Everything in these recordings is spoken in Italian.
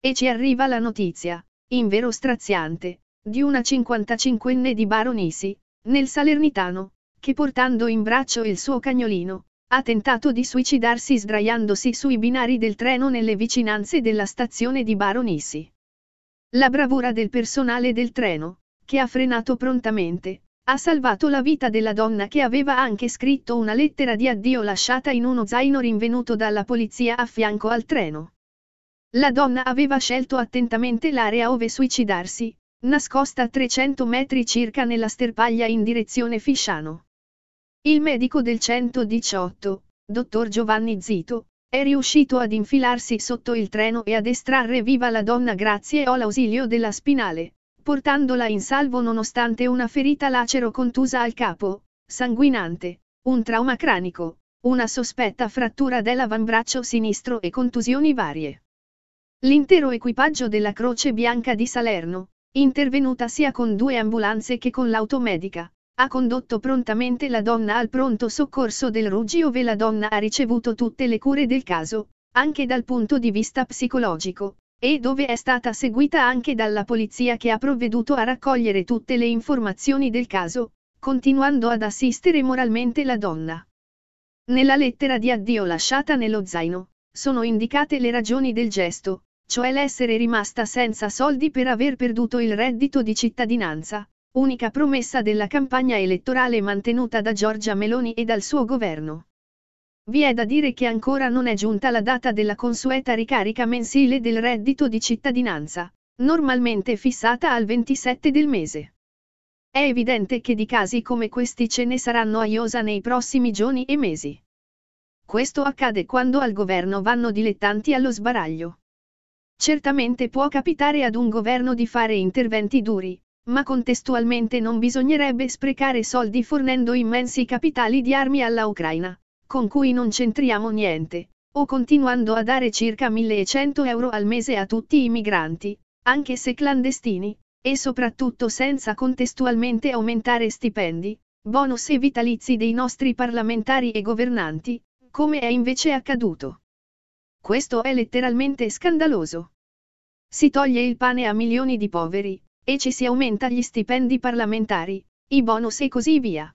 E ci arriva la notizia, in vero straziante, di una 55enne di Baronisi, nel Salernitano, che portando in braccio il suo cagnolino, ha tentato di suicidarsi sdraiandosi sui binari del treno nelle vicinanze della stazione di Baronisi. La bravura del personale del treno, che ha frenato prontamente, ha salvato la vita della donna che aveva anche scritto una lettera di addio lasciata in uno zaino rinvenuto dalla polizia a fianco al treno. La donna aveva scelto attentamente l'area ove suicidarsi, nascosta a 300 metri circa nella sterpaglia in direzione Fisciano. Il medico del 118, dottor Giovanni Zito, è riuscito ad infilarsi sotto il treno e ad estrarre viva la donna grazie all'ausilio della spinale, portandola in salvo nonostante una ferita lacero contusa al capo, sanguinante, un trauma cranico, una sospetta frattura dell'avambraccio sinistro e contusioni varie. L'intero equipaggio della Croce Bianca di Salerno, intervenuta sia con due ambulanze che con l'automedica, ha condotto prontamente la donna al pronto soccorso del Ruggi ove la donna ha ricevuto tutte le cure del caso, anche dal punto di vista psicologico, e dove è stata seguita anche dalla polizia che ha provveduto a raccogliere tutte le informazioni del caso, continuando ad assistere moralmente la donna. Nella lettera di addio lasciata nello zaino, sono indicate le ragioni del gesto, cioè l'essere rimasta senza soldi per aver perduto il reddito di cittadinanza, unica promessa della campagna elettorale mantenuta da Giorgia Meloni e dal suo governo. Vi è da dire che ancora non è giunta la data della consueta ricarica mensile del reddito di cittadinanza, normalmente fissata al 27 del mese. È evidente che di casi come questi ce ne saranno a Iosa nei prossimi giorni e mesi. Questo accade quando al governo vanno dilettanti allo sbaraglio. Certamente può capitare ad un governo di fare interventi duri, ma contestualmente non bisognerebbe sprecare soldi fornendo immensi capitali di armi alla Ucraina, con cui non c'entriamo niente, o continuando a dare circa 1100 euro al mese a tutti i migranti, anche se clandestini, e soprattutto senza contestualmente aumentare stipendi, bonus e vitalizi dei nostri parlamentari e governanti, come è invece accaduto. Questo è letteralmente scandaloso si toglie il pane a milioni di poveri, e ci si aumenta gli stipendi parlamentari, i bonus e così via.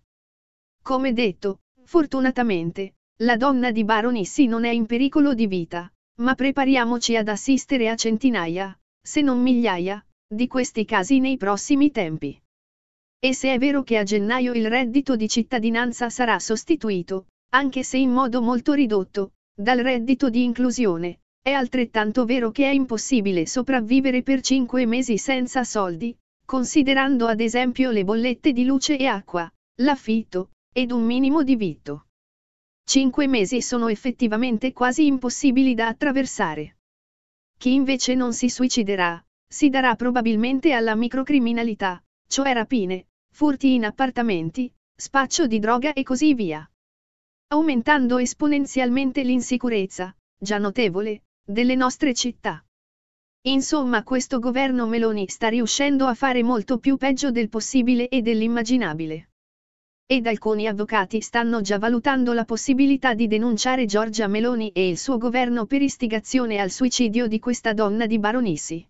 Come detto, fortunatamente, la donna di Baronissi non è in pericolo di vita, ma prepariamoci ad assistere a centinaia, se non migliaia, di questi casi nei prossimi tempi. E se è vero che a gennaio il reddito di cittadinanza sarà sostituito, anche se in modo molto ridotto, dal reddito di inclusione, è altrettanto vero che è impossibile sopravvivere per 5 mesi senza soldi, considerando ad esempio le bollette di luce e acqua, l'affitto, ed un minimo di vitto. 5 mesi sono effettivamente quasi impossibili da attraversare. Chi invece non si suiciderà, si darà probabilmente alla microcriminalità, cioè rapine, furti in appartamenti, spaccio di droga e così via. Aumentando esponenzialmente l'insicurezza, già notevole, delle nostre città. Insomma questo governo Meloni sta riuscendo a fare molto più peggio del possibile e dell'immaginabile. Ed alcuni avvocati stanno già valutando la possibilità di denunciare Giorgia Meloni e il suo governo per istigazione al suicidio di questa donna di Baronissi.